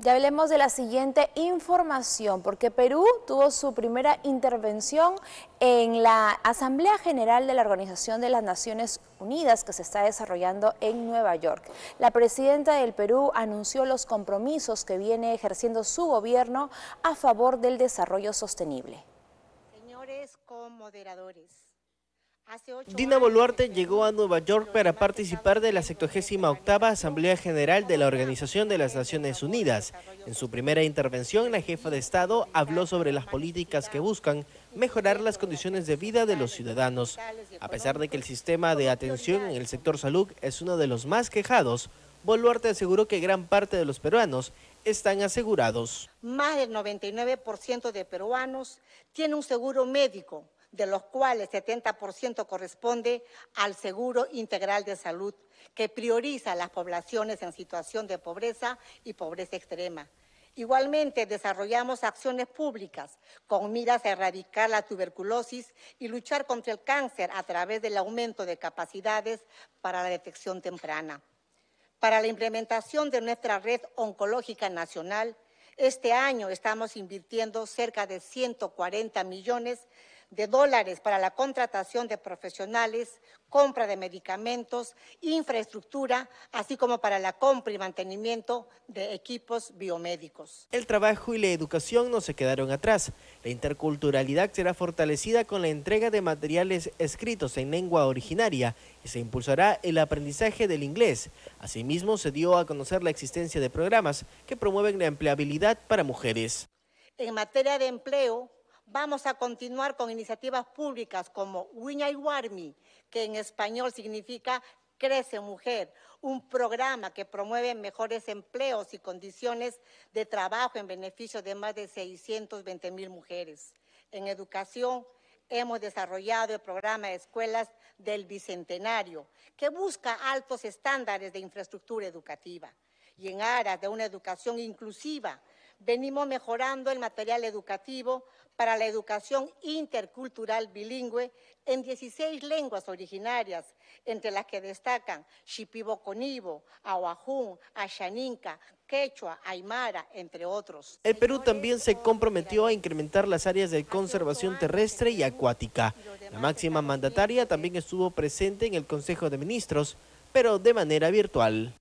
Ya hablemos de la siguiente información, porque Perú tuvo su primera intervención en la Asamblea General de la Organización de las Naciones Unidas que se está desarrollando en Nueva York. La presidenta del Perú anunció los compromisos que viene ejerciendo su gobierno a favor del desarrollo sostenible. Señores co Dina Boluarte llegó a Nueva York para este participar de la 78 Asamblea General de la Organización de las Naciones Unidas. En su primera intervención, la jefa de Estado habló sobre las políticas que buscan mejorar las condiciones de vida de los ciudadanos. A pesar de que el sistema de atención en el sector salud es uno de los más quejados, Boluarte aseguró que gran parte de los peruanos están asegurados. Más del 99% de peruanos tiene un seguro médico de los cuales 70% corresponde al Seguro Integral de Salud, que prioriza a las poblaciones en situación de pobreza y pobreza extrema. Igualmente, desarrollamos acciones públicas con miras a erradicar la tuberculosis y luchar contra el cáncer a través del aumento de capacidades para la detección temprana. Para la implementación de nuestra red oncológica nacional, este año estamos invirtiendo cerca de 140 millones de dólares para la contratación de profesionales, compra de medicamentos, infraestructura, así como para la compra y mantenimiento de equipos biomédicos. El trabajo y la educación no se quedaron atrás. La interculturalidad será fortalecida con la entrega de materiales escritos en lengua originaria y se impulsará el aprendizaje del inglés. Asimismo, se dio a conocer la existencia de programas que promueven la empleabilidad para mujeres. En materia de empleo, Vamos a continuar con iniciativas públicas como Wiña y Warmi, que en español significa Crece Mujer, un programa que promueve mejores empleos y condiciones de trabajo en beneficio de más de 620 mil mujeres. En educación hemos desarrollado el programa de Escuelas del Bicentenario, que busca altos estándares de infraestructura educativa y en aras de una educación inclusiva venimos mejorando el material educativo para la educación intercultural bilingüe en 16 lenguas originarias, entre las que destacan Shipibo-Conibo, Aguajún, Ayaninca, Quechua, Aymara, entre otros. El Perú también se comprometió a incrementar las áreas de conservación terrestre y acuática. La máxima mandataria también estuvo presente en el Consejo de Ministros, pero de manera virtual.